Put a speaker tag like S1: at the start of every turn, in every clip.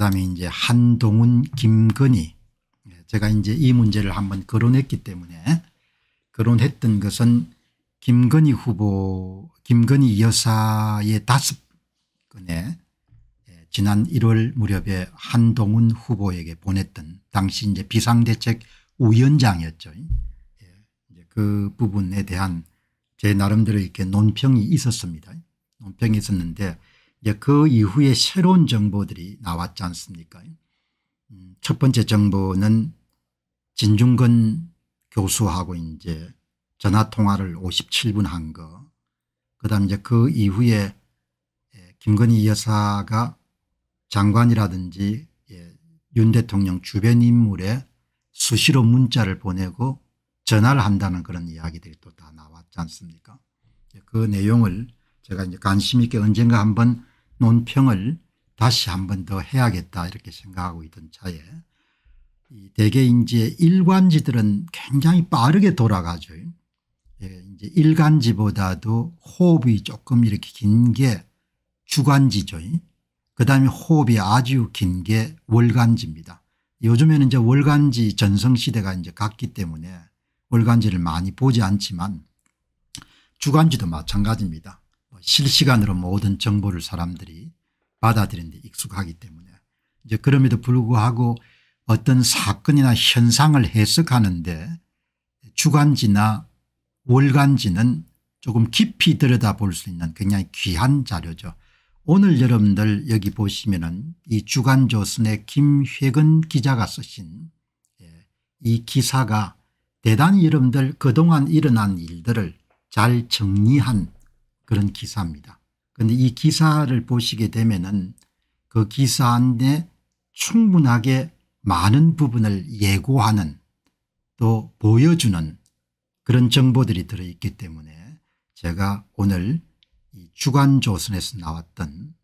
S1: 그다음에 이제 한동훈 김건희 예, 제가 이제 이 문제를 한번 거론했기 때문에 거론했던 것은 김건희 후보 김건희 여사의 다섯 건에 예, 지난 1월 무렵에 한동훈 후보에게 보냈던 당시 이제 비상대책 위원장이었죠그 예, 부분에 대한 제 나름대로 이렇게 논평이 있었습니다. 논평이 있었는데 이제 그 이후에 새로운 정보들이 나왔지 않습니까 음, 첫 번째 정보는 진중근 교수하고 이제 전화통화를 57분 한 거. 그 다음 이제 그 이후에 예, 김건희 여사가 장관이라든지 예, 윤 대통령 주변 인물에 수시로 문자를 보내고 전화를 한다는 그런 이야기들이 또 다 나왔지 않습니까 예, 그 내용을 제가 이제 관심 있게 언젠가 한번 논평을 다시 한 번 더 해야겠다 이렇게 생각하고 있던 차에 이대개인제 일관지들은 굉장히 빠르게 돌아가죠. 예, 이제 일간지보다도 호흡이 조금 이렇게 긴 게 주간지죠. 그 다음에 호흡이 아주 긴 게 월간지입니다. 요즘에는 이제 월간지 전성시대가 이제 갔기 때문에 월간지를 많이 보지 않지만 주간지도 마찬가지입니다. 실시간으로 모든 정보를 사람들이 받아들이는 데 익숙하기 때문에 이제 그럼에도 불구하고 어떤 사건이나 현상을 해석하는데 주간지나 월간지는 조금 깊이 들여다볼 수 있는 굉장히 귀한 자료죠. 오늘 여러분들 여기 보시면은 이 주간조선의 김회근 기자가 쓰신 예, 이 기사가 대단히 여러분들 그동안 일어난 일들을 잘 정리한 그런 기사입니다. 그런데 이 기사를 보시게 되면은 그 기사 안에 충분하게 많은 부분을 예고하는 또 보여주는 그런 정보들이 들어있기 때문에 제가 오늘 주간조선에서 나왔던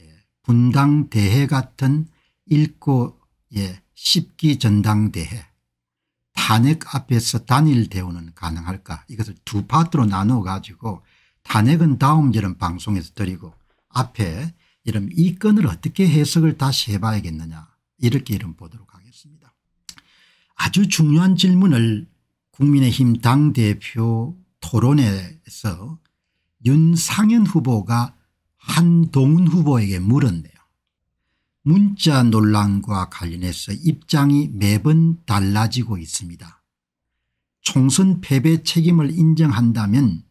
S1: 예, 분당대회 같은 읽고 예, 기 전당대회 탄핵 앞에서 단일 대우는 가능할까 이것을 두 파트로 나누 가지고 탄핵은 다음 여름 방송에서 드리고 앞에 이런 이 건을 어떻게 해석을 다시 해봐야겠느냐 이렇게 이름 보도록 하겠습니다. 아주 중요한 질문을 국민의힘 당대표 토론회에서 윤상현 후보가 한동훈 후보에게 물었네요. 문자 논란과 관련해서 입장이 매번 달라지고 있습니다. 총선 패배 책임을 인정한다면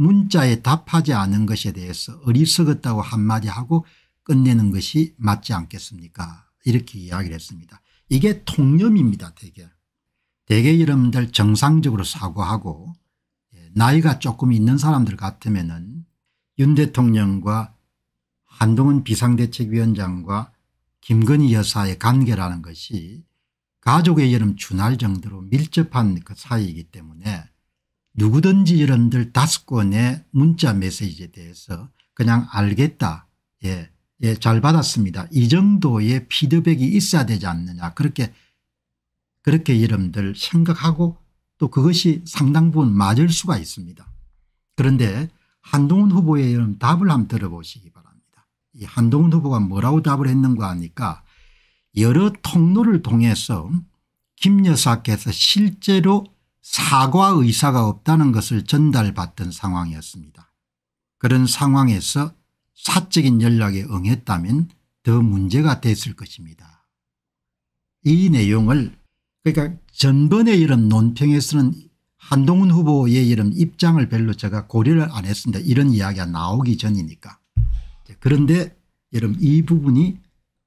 S1: 문자에 답하지 않은 것에 대해서 어리석었다고 한마디 하고 끝내는 것이 맞지 않겠습니까 이렇게 이야기를 했습니다. 이게 통념입니다 대개. 대개 여러분들 정상적으로 사고하고 예, 나이가 조금 있는 사람들 같으면 은윤 대통령과 한동훈 비상대책위원장과 김건희 여사의 관계라는 것이 가족의 여름 준할 정도로 밀접한 그 사이이기 때문에 누구든지 여러분들 다섯 권의 문자 메시지에 대해서 그냥 알겠다. 예. 예, 잘 받았습니다. 이 정도의 피드백이 있어야 되지 않느냐. 그렇게, 그렇게 여러분들 생각하고 또 그것이 상당 부분 맞을 수가 있습니다. 그런데 한동훈 후보의 여러분 답을 한번 들어보시기 바랍니다. 이 한동훈 후보가 뭐라고 답을 했는가 하니까 여러 통로를 통해서 김 여사께서 실제로 사과 의사가 없다는 것을 전달받던 상황이었습니다. 그런 상황에서 사적인 연락에 응했다면 더 문제가 됐을 것입니다. 이 내용을 그러니까 전번의 이런 논평에서는 한동훈 후보의 이런 입장을 별로 제가 고려를 안 했습니다. 이런 이야기가 나오기 전이니까. 그런데 여러분 이 부분이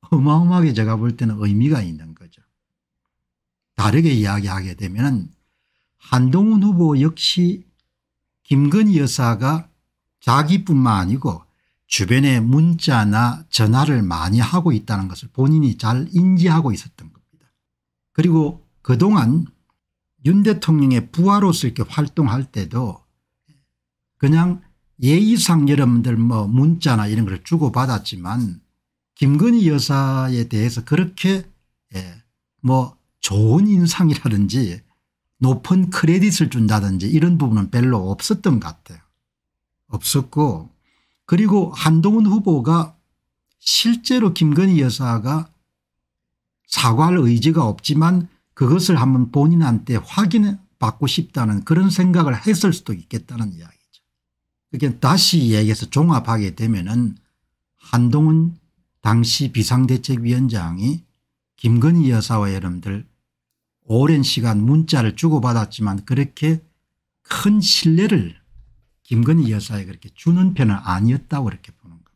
S1: 어마어마하게 제가 볼 때는 의미가 있는 거죠. 다르게 이야기하게 되면 한동훈 후보 역시 김건희 여사가 자기뿐만 아니고 주변에 문자나 전화를 많이 하고 있다는 것을 본인이 잘 인지하고 있었던 겁니다. 그리고 그동안 윤 대통령의 부하로서 이렇게 활동할 때도 그냥 예의상 여러분들 뭐 문자나 이런 걸 주고받았지만 김건희 여사에 대해서 그렇게 예뭐 좋은 인상이라든지 높은 크레딧을 준다든지 이런 부분은 별로 없었던 것 같아요. 없었고 그리고 한동훈 후보가 실제로 김건희 여사가 사과할 의지가 없지만 그것을 한번 본인한테 확인받고 싶다는 그런 생각을 했을 수도 있겠다는 이야기죠. 그게 다시 이기해서 종합하게 되면 은 한동훈 당시 비상대책위원장이 김건희 여사와 여러분들 오랜 시간 문자를 주고받았지만 그렇게 큰 신뢰를 김건희 여사에 그렇게 주는 편은 아니었다고 이렇게 보는 겁니다.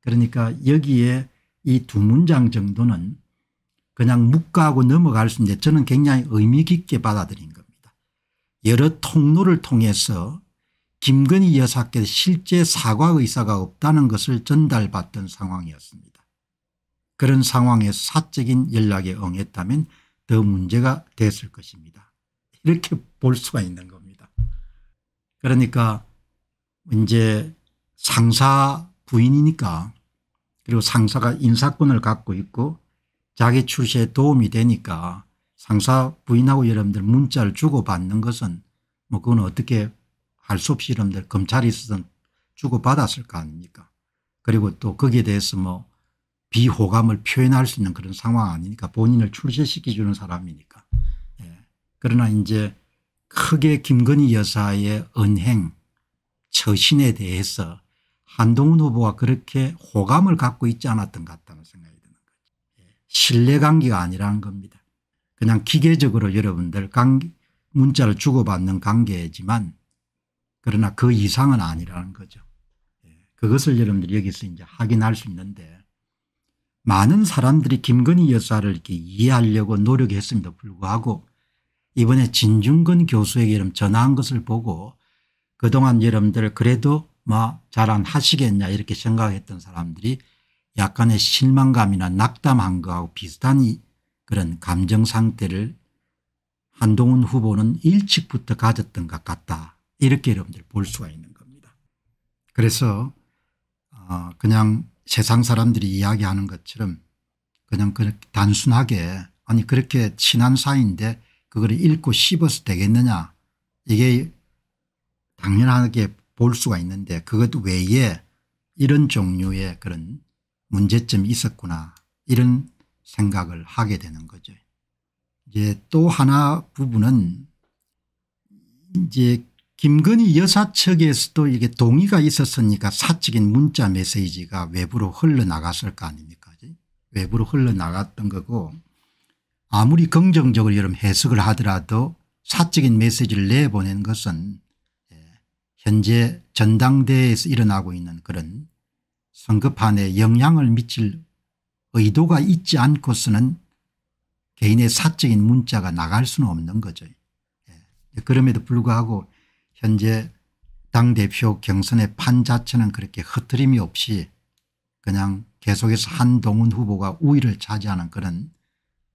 S1: 그러니까 여기에 이 두 문장 정도는 그냥 묵과하고 넘어갈 수 있는데 저는 굉장히 의미 깊게 받아들인 겁니다. 여러 통로를 통해서 김건희 여사께 실제 사과 의사가 없다는 것을 전달받던 상황이었습니다. 그런 상황에 사적인 연락에 응했다면 더 문제가 됐을 것입니다. 이렇게 볼 수가 있는 겁니다. 그러니까 이제 상사 부인이니까 그리고 상사가 인사권을 갖고 있고 자기 출세에 도움이 되니까 상사 부인하고 여러분들 문자를 주고받는 것은 뭐 그건 어떻게 할 수 없이 여러분들 검찰이 쓰던 주고받았을 거 아닙니까 그리고 또 거기에 대해서 뭐 비호감을 표현할 수 있는 그런 상황 아니니까 본인을 출세시켜주는 사람이니까. 예. 그러나 이제 크게 김건희 여사의 언행 처신에 대해서 한동훈 후보가 그렇게 호감을 갖고 있지 않았던 것 같다는 생각이 드는 거죠. 예. 신뢰관계가 아니라는 겁니다. 그냥 기계적으로 여러분들 관계, 문자를 주고받는 관계지만 그러나 그 이상은 아니라는 거죠. 예. 그것을 여러분들이 여기서 이제 확인할 수 있는데 많은 사람들이 김건희 여사를 이렇게 이해하려고 노력했음에도 불구하고 이번에 진중근 교수에게 이름 전화한 것을 보고 그동안 여러분들 그래도 뭐 잘 안 하시겠냐 이렇게 생각했던 사람들이 약간의 실망감이나 낙담한 것하고 비슷한 그런 감정 상태를 한동훈 후보는 일찍부터 가졌던 것 같다 이렇게 여러분들 볼 수가 있는 겁니다. 그래서 어, 그냥 세상 사람들이 이야기하는 것처럼 그냥 그렇게 단순하게 아니 그렇게 친한 사이인데 그걸 읽고 씹어서 되겠느냐 이게 당연하게 볼 수가 있는데 그것 외에 이런 종류의 그런 문제점이 있었구나 이런 생각을 하게 되는 거죠. 이제 또 하나 부분은 이제 김건희 여사 측에서도 이게 동의가 있었으니까 사적인 문자 메시지가 외부로 흘러나갔을 거 아닙니까 외부로 흘러나갔던 거고 아무리 긍정적으로 여러 해석을 하더라도 사적인 메시지를 내보낸 것은 예, 현재 전당대회에서 일어나고 있는 그런 선거판에 영향을 미칠 의도가 있지 않고서는 개인의 사적인 문자가 나갈 수는 없는 거죠. 예, 그럼에도 불구하고 현재 당대표 경선의 판 자체는 그렇게 흐트림이 없이 그냥 계속해서 한동훈 후보가 우위를 차지하는 그런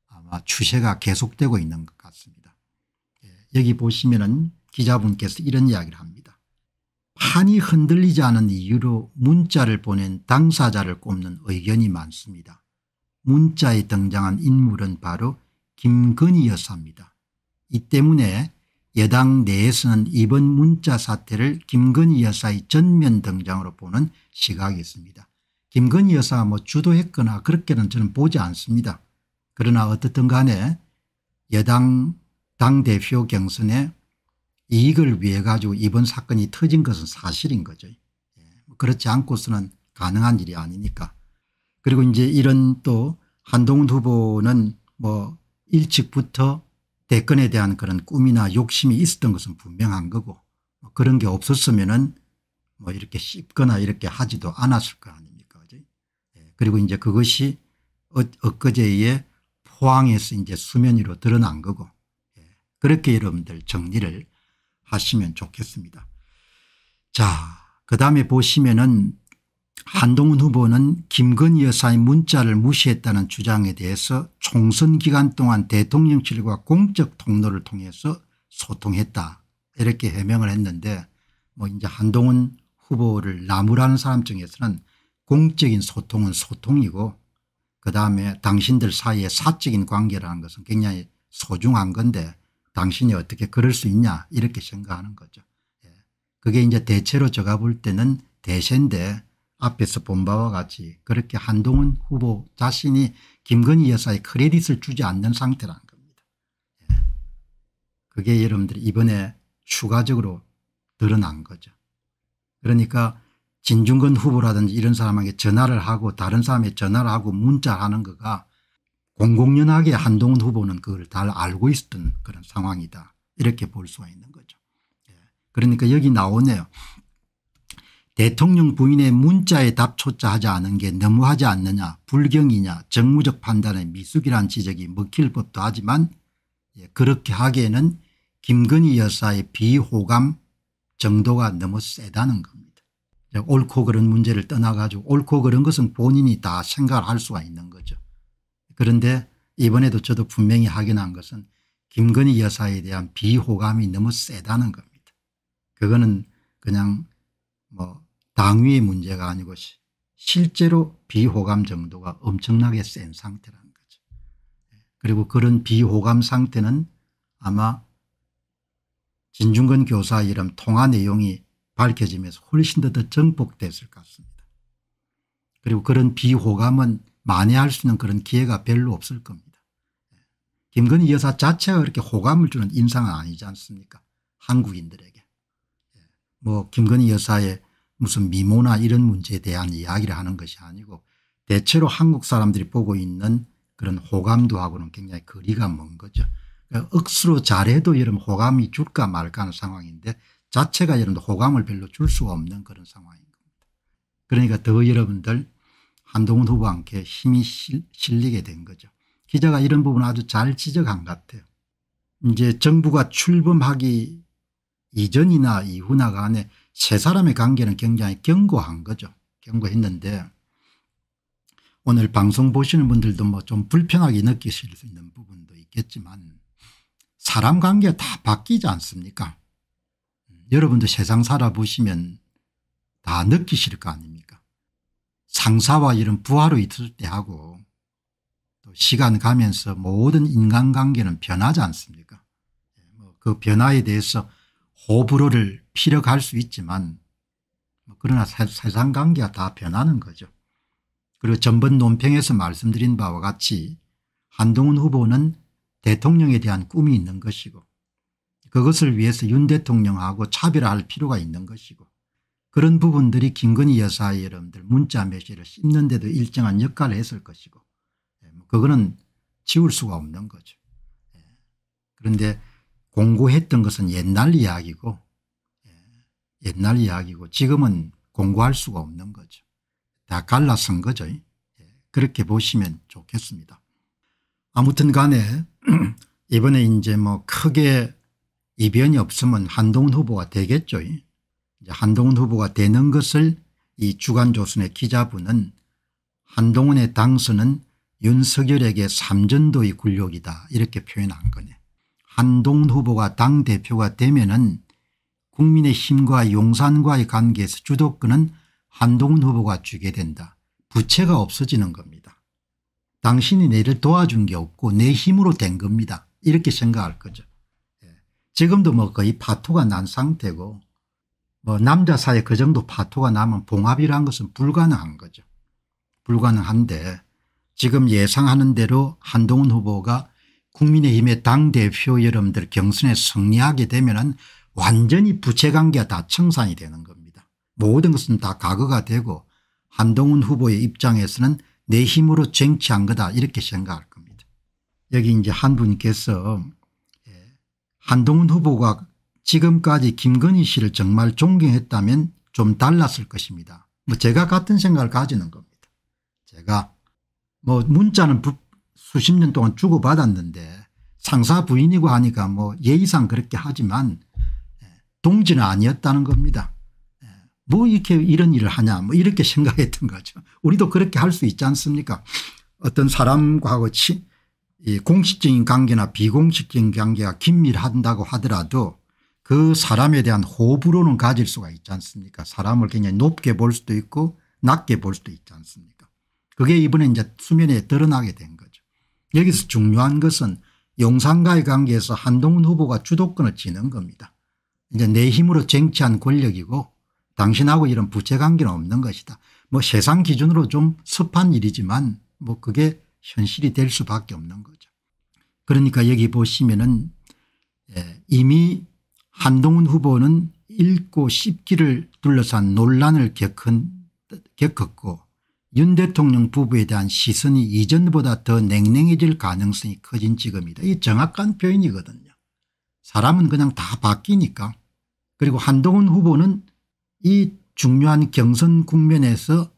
S1: 아마 추세가 계속되고 있는 것 같습니다. 예, 여기 보시면은 기자분께서 이런 이야기를 합니다. 판이 흔들리지 않은 이유로 문자를 보낸 당사자를 꼽는 의견이 많습니다. 문자에 등장한 인물은 바로 김건희 여사입니다. 이 때문에 여당 내에서는 이번 문자 사태를 김건희 여사의 전면 등장으로 보는 시각이 있습니다. 김건희 여사가 뭐 주도했거나 그렇게는 저는 보지 않습니다. 그러나 어떻든 간에 여당 당대표 경선에 이익을 위해 가지고 이번 사건이 터진 것은 사실인 거죠. 예. 그렇지 않고서는 가능한 일이 아니니까. 그리고 이제 이런 또 한동훈 후보는 뭐 일찍부터 대권에 대한 그런 꿈이나 욕심이 있었던 것은 분명한 거고 뭐 그런 게 없었으면은 뭐 이렇게 씹거나 이렇게 하지도 않았을 거 아닙니까. 그지? 예, 그리고 이제 그것이 엊그제에 포항에서 이제 수면 위로 드러난 거고 예, 그렇게 여러분들 정리를 하시면 좋겠습니다. 자, 그 다음에 보시면은 한동훈 후보는 김건희 여사의 문자를 무시했다는 주장에 대해서 총선 기간 동안 대통령실과 공적 통로를 통해서 소통했다 이렇게 해명을 했는데 뭐 이제 한동훈 후보를 나무라는 사람 중에서는 공적인 소통은 소통이고 그다음에 당신들 사이에 사적인 관계라는 것은 굉장히 소중한 건데 당신이 어떻게 그럴 수 있냐 이렇게 생각하는 거죠. 예. 그게 이제 대체로 제가 볼 때는 대세인데 앞에서 본 바와 같이 그렇게 한동훈 후보 자신이 김건희 여사의 크레딧을 주지 않는 상태라는 겁니다. 예. 그게 여러분들이 이번에 추가적으로 드러난 거죠. 그러니까 진중근 후보라든지 이런 사람에게 전화를 하고 다른 사람의 전화를 하고 문자하는 거가 공공연하게 한동훈 후보는 그걸 잘 알고 있었던 그런 상황이다 이렇게 볼 수가 있는 거죠. 예. 그러니까 여기 나오네요. 대통령 부인의 문자에 답초자하지 않은 게 너무하지 않느냐 불경이냐 정무적 판단의 미숙이란 지적이 먹힐 법도 하지만 예, 그렇게 하기에는 김건희 여사의 비호감 정도가 너무 세다는 겁니다. 옳고 그런 문제를 떠나가지고 옳고 그런 것은 본인이 다생각할 수가 있는 거죠. 그런데 이번에도 저도 분명히 확인한 것은 김건희 여사에 대한 비호감이 너무 세다는 겁니다. 그거는 그냥 뭐 당위의 문제가 아니고 실제로 비호감 정도가 엄청나게 센 상태라는 거죠. 그리고 그런 비호감 상태는 아마 진중근 교사 이름 통화 내용이 밝혀지면서 훨씬 더, 더 정복됐을 것 같습니다. 그리고 그런 비호감은 만회할 수 있는 그런 기회가 별로 없을 겁니다. 김건희 여사 자체가 그렇게 호감을 주는 인상은 아니지 않습니까 한국인들에게. 뭐 김건희 여사의 무슨 미모나 이런 문제에 대한 이야기를 하는 것이 아니고 대체로 한국 사람들이 보고 있는 그런 호감도 하고는 굉장히 거리가 먼 거죠. 그러니까 억수로 잘해도 여러분 호감이 줄까 말까 하는 상황인데 자체가 여러분 호감을 별로 줄 수가 없는 그런 상황인 겁니다. 그러니까 더 여러분들 한동훈 후보한테 힘이 실리게 된 거죠. 기자가 이런 부분 아주 잘 지적한 것 같아요. 이제 정부가 출범하기 이전이나 이후나 간에 세 사람의 관계는 굉장히 견고한 거죠. 견고했는데 오늘 방송 보시는 분들도 뭐 좀 불편하게 느끼실 수 있는 부분도 있겠지만 사람 관계 다 바뀌지 않습니까? 음, 여러분도 세상 살아보시면 다 느끼실 거 아닙니까? 상사와 이런 부하로 있을 때하고 또 시간 가면서 모든 인간관계는 변하지 않습니까? 예, 뭐 그 변화에 대해서 호불호를 피력할수 있지만 뭐 그러나 세상 관계가 다 변하는 거죠. 그리고 전번 논평에서 말씀드린 바와 같이 한동훈 후보는 대통령에 대한 꿈이 있는 것이고 그것을 위해서 윤 대통령하고 차별화할 필요가 있는 것이고 그런 부분들이 김건희 여사 여러분들 문자 메시지를 씹는 데도 일정한 역할을 했을 것이고 예, 뭐 그거는 지울 수가 없는 거죠. 예. 그런데 공고했던 것은 옛날 이야기고 옛날 이야기고 지금은 공부할 수가 없는 거죠. 다 갈라선 거죠. 예. 그렇게 보시면 좋겠습니다. 아무튼 간에 이번에 이제 뭐 크게 이변이 없으면 한동훈 후보가 되겠죠. 한동훈 후보가 되는 것을 이 주간조선의 기자분은 한동훈의 당선은 윤석열에게 삼전도의 굴욕이다 이렇게 표현한 거네. 한동훈 후보가 당대표가 되면 은 국민의힘과 용산과의 관계에서 주도권은 한동훈 후보가 주게 된다. 부채가 없어지는 겁니다. 당신이 내를 도와준 게 없고 내 힘으로 된 겁니다. 이렇게 생각할 거죠. 예. 지금도 뭐 거의 파토가 난 상태고 뭐 남자 사이에 그 정도 파토가 나면 봉합이라는 것은 불가능한 거죠. 불가능한데 지금 예상하는 대로 한동훈 후보가 국민의힘의 당대표 여러분들 경선에 승리하게 되면 은 완전히 부채관계가 다 청산이 되는 겁니다. 모든 것은 다과거가 되고 한동훈 후보의 입장에서는 내 힘으로 쟁취한 거다 이렇게 생각할 겁니다. 여기 이제 한 분께서 예, 한동훈 후보가 지금까지 김건희 씨를 정말 존경했다면 좀 달랐을 것입니다. 뭐 제가 같은 생각을 가지는 겁니다. 제가 뭐 문자는 수십 년 동안 주고받았는데 상사 부인이고 하니까 뭐 예의상 그렇게 하지만 동지는 아니었다는 겁니다. 예. 뭐 이렇게 이런 일을 하냐 뭐 이렇게 생각했던 거죠. 우리도 그렇게 할 수 있지 않습니까 어떤 사람과 같이 공식적인 관계나 비공식적인 관계가 긴밀한다고 하더라도 그 사람에 대한 호불호는 가질 수가 있지 않습니까 사람을 굉장히 높게 볼 수도 있고 낮게 볼 수도 있지 않습니까 그게 이번에 이제 수면에 드러나게 된 거죠. 여기서 중요한 것은 용산과의 관계에서 한동훈 후보가 주도권을 지는 겁니다. 이제 내 힘으로 쟁취한 권력이고 당신하고 이런 부채관계는 없는 것이다. 뭐 세상 기준으로 좀 습한 일이지만 뭐 그게 현실이 될 수밖에 없는 거죠. 그러니까 여기 보시면은 예, 이미 한동훈 후보는 읽고 씹기를 둘러싼 논란을 겪은, 겪었고 윤 대통령 부부에 대한 시선이 이전보다 더 냉랭해질 가능성이 커진 지금이다. 이 정확한 표현이거든요. 사람은 그냥 다 바뀌니까 그리고 한동훈 후보는 이 중요한 경선 국면에서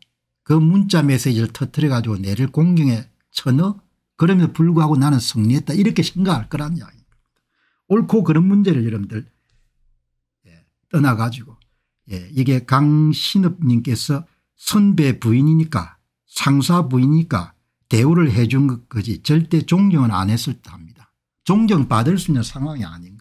S1: 그 문자 메시지를 터뜨려 가지고 내를 공경에 쳐넣어 그럼에도 불구하고 나는 승리했다 이렇게 생각할 거란 이야기입니다. 옳고 그런 문제를 여러분들 예, 떠나가지고 예, 이게 강신업님께서 선배 부인이니까 상사 부인이니까 대우를 해준 거지 절대 존경은 안 했을 듯 합니다. 존경받을 수 있는 상황이 아닌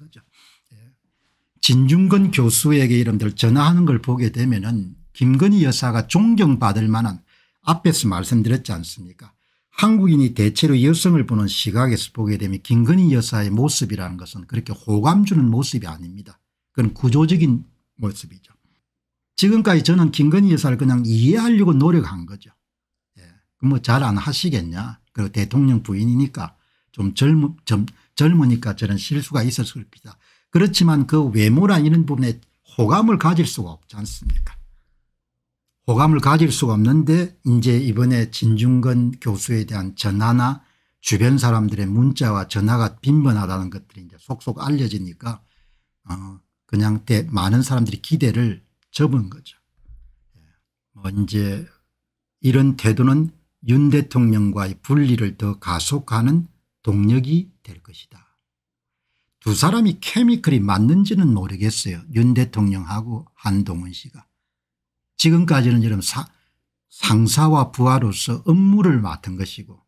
S1: 진중근 교수에게 이름들 전화하는 걸 보게 되면 은 김건희 여사가 존경받을 만한 앞에서 말씀드렸지 않습니까 한국인이 대체로 여성을 보는 시각에서 보게 되면 김건희 여사의 모습이라는 것은 그렇게 호감 주는 모습이 아닙니다. 그건 구조적인 모습이죠. 지금까지 저는 김건희 여사를 그냥 이해하려고 노력한 거죠. 예. 뭐잘 안 하시겠냐. 그리고 대통령 부인이니까 좀 젊, 젊, 젊으니까 저런 실수가 있었을 것이다. 그렇지만 그외모라 이런 부분에 호감을 가질 수가 없지 않습니까 호감을 가질 수가 없는데 이제 이번에 진중근 교수에 대한 전화나 주변 사람들의 문자와 전화가 빈번하다는 것들이 이제 속속 알려지니까 어 그냥 대, 많은 사람들이 기대를 접은 거죠. 예. 뭐 이제 이런 태도는 윤 대통령과의 분리를 더 가속하는 동력이 될 것이다. 두 사람이 케미컬이 맞는지는 모르겠어요. 윤 대통령하고 한동훈 씨가. 지금까지는 이런 사, 상사와 부하로서 업무를 맡은 것이고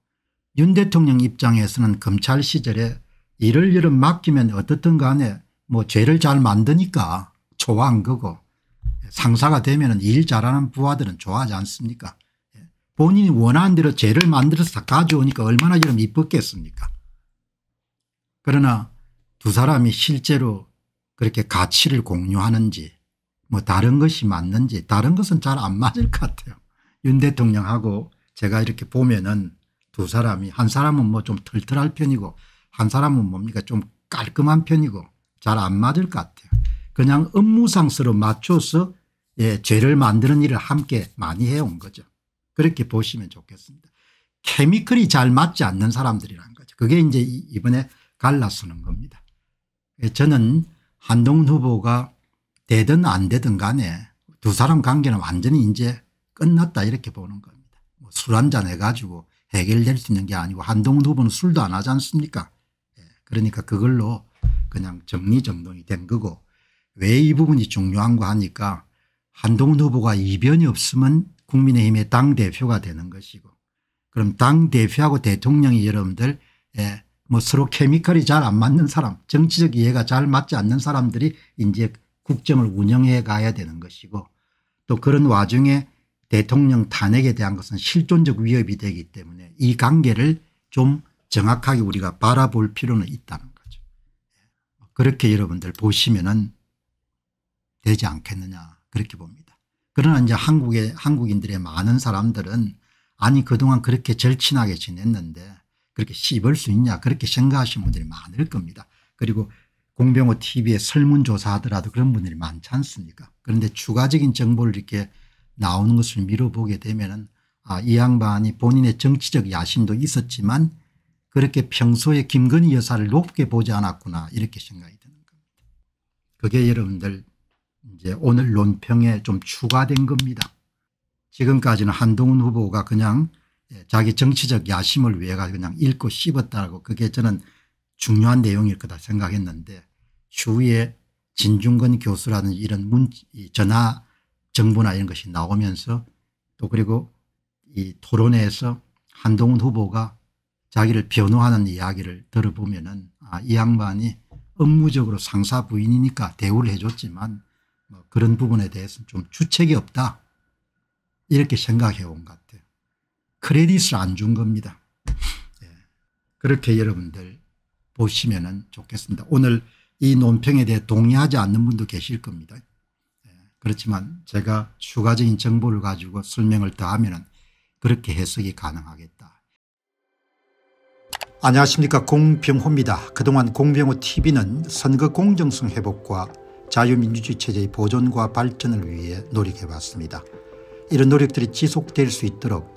S1: 윤 대통령 입장에서는 검찰 시절에 일을 이름 맡기면 어떻든 간에 뭐 죄를 잘 만드니까 좋아한 거고 상사가 되면 일 잘하는 부하들은 좋아하지 않습니까 본인이 원하는 대로 죄를 만들어서 가져오니까 얼마나 이름 이뻤겠습니까 그러나 두 사람이 실제로 그렇게 가치를 공유하는지 뭐 다른 것이 맞는지 다른 것은 잘 안 맞을 것 같아요. 윤 대통령하고 제가 이렇게 보면은 두 사람이 한 사람은 뭐 좀 털털할 편이고 한 사람은 뭡니까 좀 깔끔한 편이고 잘 안 맞을 것 같아요. 그냥 업무상 서로 맞춰서 예, 죄를 만드는 일을 함께 많이 해온 거죠. 그렇게 보시면 좋겠습니다. 케미컬이 잘 맞지 않는 사람들이란 거죠. 그게 이제 이번에 갈라쓰는 겁니다. 예, 저는 한동훈 후보가 되든 안 되든 간에 두 사람 관계는 완전히 이제 끝났다 이렇게 보는 겁니다. 뭐 술한 잔 해가지고 해결될 수 있는 게 아니고 한동훈 후보는 술도 안 하지 않습니까 예, 그러니까 그걸로 그냥 정리정돈이 된 거고 왜 이 부분이 중요한고 하니까 한동훈 후보가 이변이 없으면 국민의힘의 당대표가 되는 것이고 그럼 당대표하고 대통령이 여러분들 예, 뭐 서로 케미컬이 잘 안 맞는 사람 정치적 이해가 잘 맞지 않는 사람들이 이제 국정을 운영해 가야 되는 것이고 또 그런 와중에 대통령 탄핵에 대한 것은 실존적 위협이 되기 때문에 이 관계를 좀 정확하게 우리가 바라볼 필요는 있다는 거죠. 그렇게 여러분들 보시면은 되지 않겠느냐 그렇게 봅니다. 그러나 이제 한국의 한국인들의 많은 사람들은 아니 그동안 그렇게 절친하게 지냈는데 그렇게 씹을 수 있냐 그렇게 생각하시는 분들이 많을 겁니다. 그리고 공병호 tv에 설문조사하더라도 그런 분들이 많지 않습니까 그런데 추가적인 정보를 이렇게 나오는 것을 미뤄보게 되면 아, 이 양반이 본인의 정치적 야심도 있었지만 그렇게 평소에 김건희 여사를 높게 보지 않았구나 이렇게 생각이 드는 겁니다. 그게 여러분들 이제 오늘 논평에 좀 추가된 겁니다. 지금까지는 한동훈 후보가 그냥 예, 자기 정치적 야심을 위해 가 그냥 읽고 씹었다고 그게 저는 중요한 내용일 거다 생각했는데 추후에 진중근 교수라는 이런 문 전화 정보나 이런 것이 나오면서 또 그리고 이 토론회에서 한동훈 후보가 자기를 변호하는 이야기를 들어보면은 아, 이 양반이 업무적으로 상사 부인이니까 대우를 해줬지만 뭐 그런 부분에 대해서는 좀 주책이 없다 이렇게 생각해 온것 크레딧을 안 준 겁니다. 예. 그렇게 여러분들 보시면 좋겠습니다. 오늘 이 논평에 대해 동의하지 않는 분도 계실 겁니다. 예. 그렇지만 제가 추가적인 정보를 가지고 설명을 더하면 그렇게 해석이 가능하겠다. 안녕하십니까 공병호입니다. 그동안 공병호TV는 선거 공정성 회복과 자유민주주의 체제의 보존과 발전을 위해 노력해왔습니다. 이런 노력들이 지속될 수 있도록